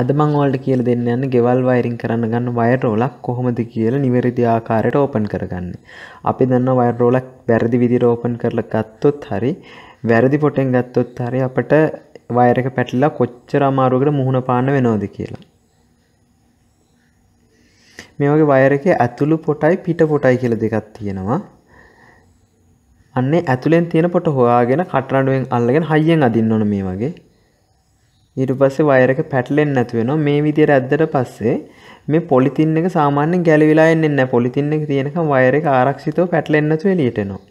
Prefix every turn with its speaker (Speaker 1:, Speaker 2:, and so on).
Speaker 1: අද මං ඔයාලට කියලා දෙන්න යන්නේ ගෙවල් වයරින් කරන්න ගන්න වයර් රෝලක් කොහොමද කියලා නිවැරදි ආකාරයට ඕපන් කරගන්න. අපි දන්න වයර් රෝලක් වැරදි විදිහට ඕපන් කරලා ගත්තොත් හරි වැරදි පොටෙන් ගත්තොත් හරි අපිට වයර් එක පැටලලා කොච්චර අමාරුවකට මුහුණ පාන්න වෙනවද කියලා. මේ වගේ වයර් එකේ ඇතුළු පොටයි පිට පොටයි කියලා දෙකක් තියෙනවා. අන්නේ ඇතුලෙන් තියෙන පොට හොයාගෙන කටරඬුවෙන් අල්ලගෙන හයියෙන් අදින්න ඕන මේ වගේ. ඊට පස්සේ වයර් එක පැටලෙන්නේ නැතු වෙනවා. මේ විදියට ඇද්දට පස්සේ මේ පොලිතින් එක සාමාන්‍යයෙන් ගැලවිලා එන්නේ නැහැ. පොලිතින් එක තියෙනකම් වයර් එක ආරක්ෂිතව පැටලෙන්නේ නැතු එළියට එනවා.